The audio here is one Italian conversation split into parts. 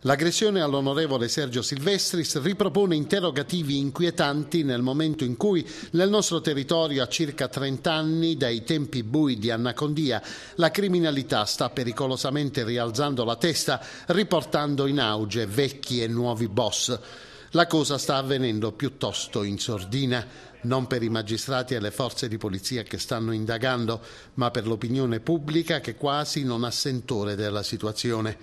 L'aggressione all'onorevole Sergio Silvestris ripropone interrogativi inquietanti nel momento in cui nel nostro territorio a circa 30 anni dai tempi bui di Anacondia la criminalità sta pericolosamente rialzando la testa riportando in auge vecchi e nuovi boss. La cosa sta avvenendo piuttosto in sordina, non per i magistrati e le forze di polizia che stanno indagando, ma per l'opinione pubblica che quasi non ha sentore della situazione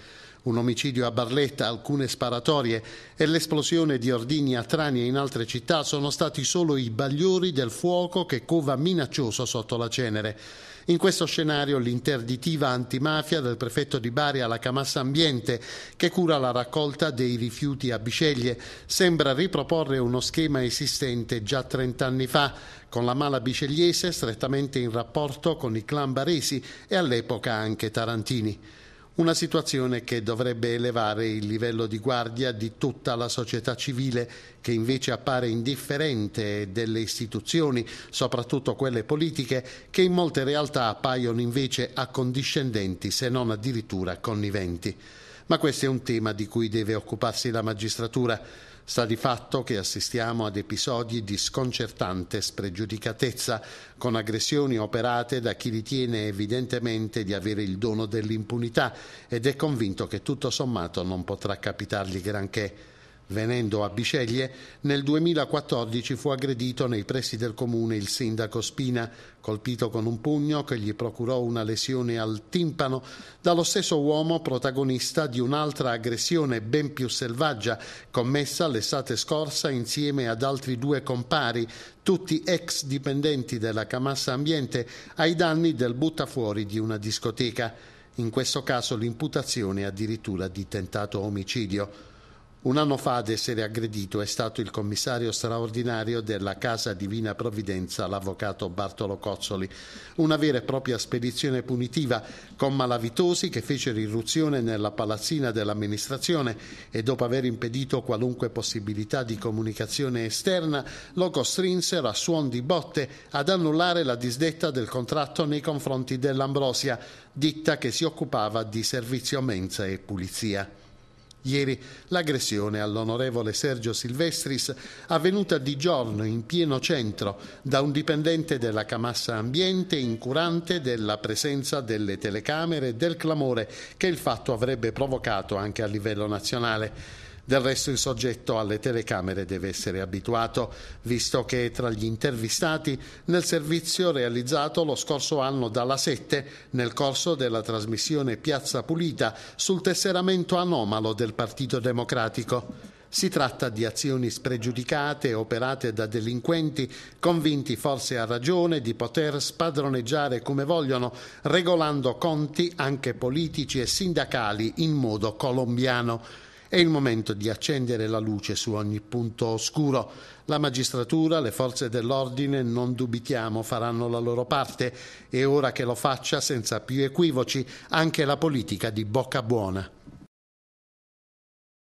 un omicidio a Barletta, alcune sparatorie e l'esplosione di ordigni a Trani e in altre città sono stati solo i bagliori del fuoco che cova minaccioso sotto la cenere. In questo scenario l'interditiva antimafia del prefetto di Bari alla Camassa Ambiente, che cura la raccolta dei rifiuti a Biceglie, sembra riproporre uno schema esistente già 30 anni fa, con la mala bicegliese strettamente in rapporto con i clan baresi e all'epoca anche tarantini. Una situazione che dovrebbe elevare il livello di guardia di tutta la società civile che invece appare indifferente delle istituzioni, soprattutto quelle politiche, che in molte realtà appaiono invece accondiscendenti se non addirittura conniventi. Ma questo è un tema di cui deve occuparsi la magistratura. Sta di fatto che assistiamo ad episodi di sconcertante spregiudicatezza, con aggressioni operate da chi ritiene evidentemente di avere il dono dell'impunità ed è convinto che tutto sommato non potrà capitargli granché. Venendo a Biceglie, nel 2014 fu aggredito nei pressi del comune il sindaco Spina, colpito con un pugno che gli procurò una lesione al timpano dallo stesso uomo protagonista di un'altra aggressione ben più selvaggia commessa l'estate scorsa insieme ad altri due compari, tutti ex dipendenti della Camassa Ambiente, ai danni del buttafuori di una discoteca. In questo caso l'imputazione è addirittura di tentato omicidio. Un anno fa ad essere aggredito è stato il commissario straordinario della Casa Divina Provvidenza, l'avvocato Bartolo Cozzoli. Una vera e propria spedizione punitiva con malavitosi che fecero irruzione nella palazzina dell'amministrazione e dopo aver impedito qualunque possibilità di comunicazione esterna lo costrinsero a suon di botte ad annullare la disdetta del contratto nei confronti dell'Ambrosia, ditta che si occupava di servizio mensa e pulizia. Ieri l'aggressione all'onorevole Sergio Silvestris, avvenuta di giorno in pieno centro da un dipendente della Camassa Ambiente incurante della presenza delle telecamere e del clamore che il fatto avrebbe provocato anche a livello nazionale. Del resto il soggetto alle telecamere deve essere abituato, visto che tra gli intervistati nel servizio realizzato lo scorso anno dalla 7 nel corso della trasmissione Piazza Pulita sul tesseramento anomalo del Partito Democratico. Si tratta di azioni spregiudicate operate da delinquenti convinti forse a ragione di poter spadroneggiare come vogliono, regolando conti anche politici e sindacali in modo colombiano. È il momento di accendere la luce su ogni punto oscuro. La magistratura, le forze dell'ordine, non dubitiamo, faranno la loro parte e ora che lo faccia senza più equivoci anche la politica di bocca buona.